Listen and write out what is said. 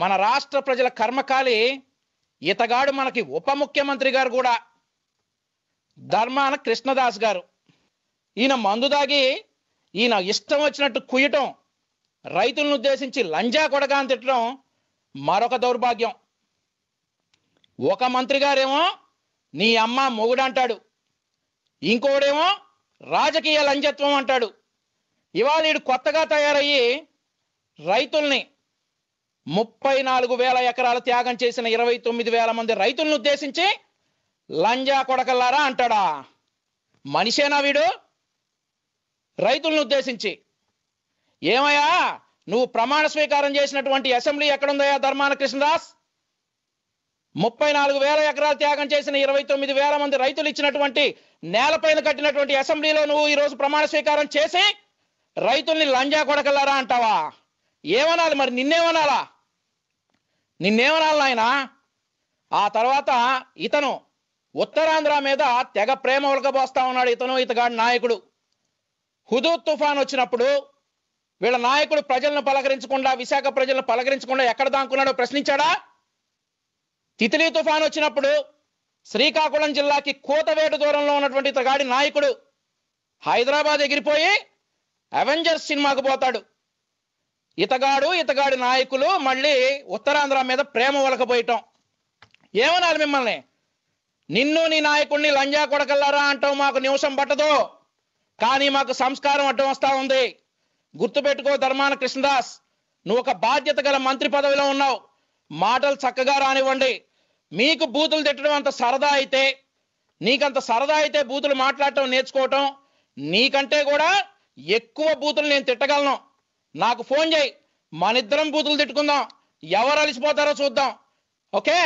మన రాష్ట్ర ప్రజల కర్మకాలి ఇతగాడు మనకి ఉప ముఖ్యమంత్రి గారు కూడా ధర్మాన కృష్ణదాస్ గారు ఈయన మందు దాగి ఈయన ఇష్టం వచ్చినట్టు కుయ్యటం రైతులను ఉద్దేశించి లంజా కొడగా అని తిట్టడం మరొక దౌర్భాగ్యం ఒక మంత్రి గారేమో నీ అమ్మ మొగుడు అంటాడు ఇంకోడేమో రాజకీయ లంజత్వం అంటాడు ఇవాళ కొత్తగా తయారయ్యి రైతుల్ని ముప్పై నాలుగు వేల ఎకరాలు త్యాగం చేసిన ఇరవై తొమ్మిది వేల మంది రైతులను ఉద్దేశించి లంజా కొడకల్లారా అంటాడా మనిషేనా వీడు రైతులను ఉద్దేశించి ఏమయ్యా నువ్వు ప్రమాణ స్వీకారం చేసినటువంటి అసెంబ్లీ ఎక్కడుందయ్యా ధర్మాన కృష్ణదాస్ ముప్పై నాలుగు వేల ఎకరాలు త్యాగం చేసిన ఇరవై తొమ్మిది వేల మంది రైతులు ఇచ్చినటువంటి నేలపైన కట్టినటువంటి అసెంబ్లీలో నువ్వు ఈరోజు ప్రమాణ స్వీకారం చేసి రైతుల్ని లంజా కొడకల్లారా అంటావా ఏమనాలి మరి నిన్నేమనాలా నిన్నేమనాలి ఆయన ఆ తర్వాత ఇతను ఉత్తరాంధ్ర మీద తెగ ప్రేమ ఉలకబోస్తా ఉన్నాడు ఇతను ఇతగాడి నాయకుడు హుదూద్ తుఫాన్ వచ్చినప్పుడు వీళ్ళ నాయకుడు ప్రజలను పలకరించకుండా విశాఖ ప్రజలను పలకరించకుండా ఎక్కడ దాక్కున్నాడో ప్రశ్నించాడా తితిలి తుఫాన్ వచ్చినప్పుడు శ్రీకాకుళం జిల్లాకి కోతవేటు దూరంలో ఉన్నటువంటి ఇతగాడి నాయకుడు హైదరాబాద్ ఎగిరిపోయి అవెంజర్స్ సినిమాకు పోతాడు ఇతగాడు ఇతగాడి నాయకులు మళ్ళీ ఉత్తరాంధ్ర మీద ప్రేమ వలకపోయటం ఏమనాలి మిమ్మల్ని నిన్ను నీ నాయకుడిని లంజా కొడకల్లారా అంటావు మాకు నిమిషం పట్టదు కానీ మాకు సంస్కారం అడ్డం వస్తా ఉంది గుర్తుపెట్టుకో ధర్మాన కృష్ణదాస్ నువ్వు ఒక బాధ్యత గల మంత్రి పదవిలో ఉన్నావు మాటలు చక్కగా రానివ్వండి మీకు బూతులు తిట్టడం అంత సరదా అయితే నీకంత సరదా అయితే బూతులు మాట్లాడటం నేర్చుకోవటం నీకంటే కూడా ఎక్కువ బూతులు నేను తిట్టగలను నాకు ఫోన్ చేయి మనిద్దరం బూతులు తిట్టుకుందాం ఎవరు అలిసిపోతారో చూద్దాం ఓకే